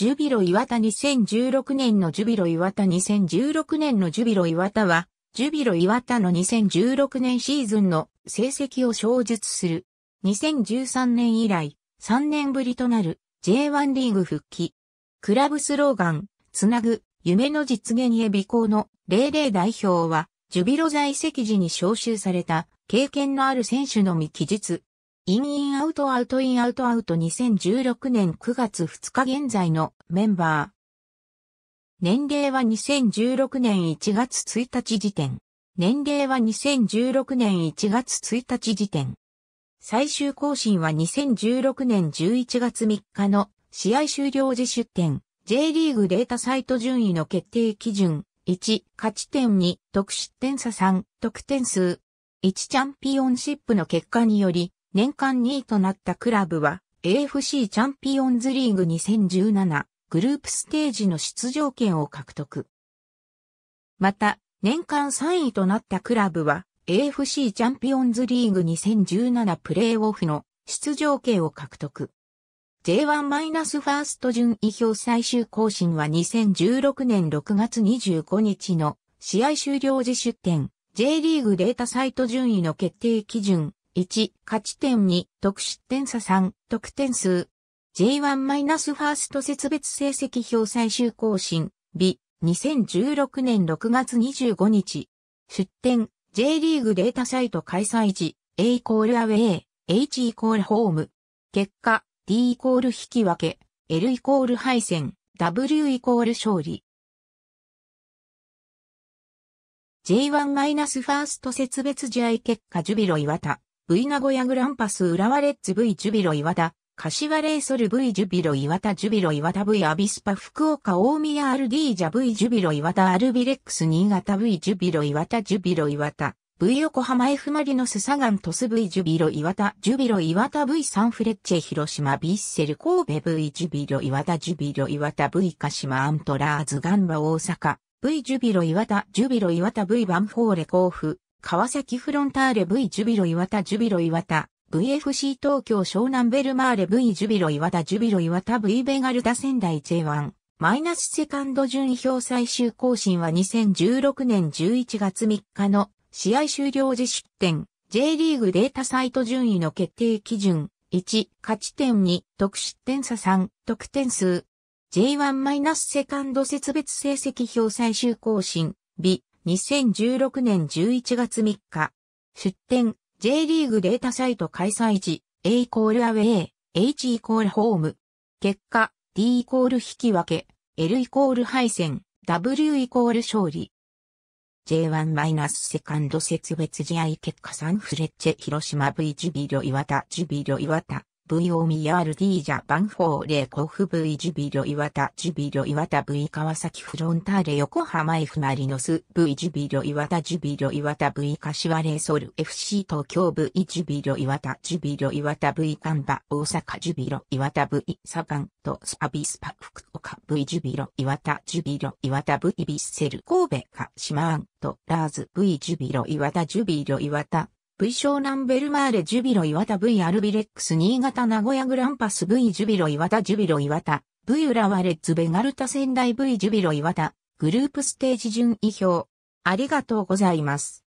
ジュビロ岩田2016年のジュビロ岩田2016年のジュビロ岩田は、ジュビロ岩田の2016年シーズンの成績を小述する。2013年以来、3年ぶりとなる J1 リーグ復帰。クラブスローガン、つなぐ、夢の実現へ備行の00代表は、ジュビロ在籍時に招集された経験のある選手のみ記述、インインアウトアウトインアウトアウト2016年9月2日現在のメンバー。年齢は2016年1月1日時点。年齢は2016年1月1日時点。最終更新は2016年11月3日の試合終了時出点。J リーグデータサイト順位の決定基準。1、勝ち点2、得失点差3、得点数。1チャンピオンシップの結果により、年間2位となったクラブは AFC チャンピオンズリーグ2017グループステージの出場権を獲得。また、年間3位となったクラブは AFC チャンピオンズリーグ2017プレーオフの出場権を獲得。J1 マイナスファースト順位表最終更新は2016年6月25日の試合終了時出展 J リーグデータサイト順位の決定基準1、勝ち点2、得失点差3、得点数。J1- ファースト設別成績表最終更新、B、2016年6月25日。出展、J リーグデータサイト開催時、A イコールアウェイ、H イコールホーム。結果、D イコール引き分け、L イコール敗戦、W イコール勝利。J1- ファースト設別試合結果ジュビロ岩田。V 名古屋グランパス浦和レッズ V ジュビロ岩田、柏レイソル V ジュビロ岩田ジュビロ岩田 V アビスパ福岡大宮ィージャ V ジュビロ岩田アルビレックス新潟 V ジュビロ岩田ジュビロ岩田 V 横浜 F マリノスサガントス V ジュビロ岩田ジュビロ岩田 V サンフレッチェ広島ビッセル神戸 V ジュビロ岩田ジュビロ岩田 V 鹿島アントラーズガンバ大阪 V ジュビロ岩田ジュビロ岩田 V バンフォーレ甲府川崎フロンターレ V ジュビロ岩田ジュビロ岩田 VFC 東京湘南ベルマーレ V ジュビロ岩田ジュビロ岩田 V ベガルタ仙台 J1 マイナスセカンド順位表最終更新は2016年11月3日の試合終了時失点 J リーグデータサイト順位の決定基準1、勝ち点2、得失点差3、得点数。J1- セカンド設別成績表最終更新。B、2016年11月3日、出展、J リーグデータサイト開催時、A イコールアウェイ、H イコールホーム。結果、D イコール引き分け、L イコール敗戦、W イコール勝利。J1- セカンド節別試合結果サンフレッチェ広島 V ジビリョ岩田ジビリョ岩田 V. O. M. ミヤージャパンフォーレコフブイジュビロイワタジュビロイワタブイカワサキフロンターレ横浜エフマリノスブイジュビロイワタジュビロイワタブイカシワレーソル FC 東京ブイジュビロイワタジュビロイワタブイカンバ大阪ジュビロイワタブイサバンとスパビスパ福岡ブイジビロイワタジビロイワタブイビッセル神戸カシマーンとラーズブイジュビロイワタジュビロイワタ V 湘南ベルマーレジュビロ岩田 V アルビレックス新潟名古屋グランパス V ジュビロ岩田ジュビロ岩田 V 浦和レッズベガルタ仙台 V ジュビロ岩田グループステージ順位表ありがとうございます。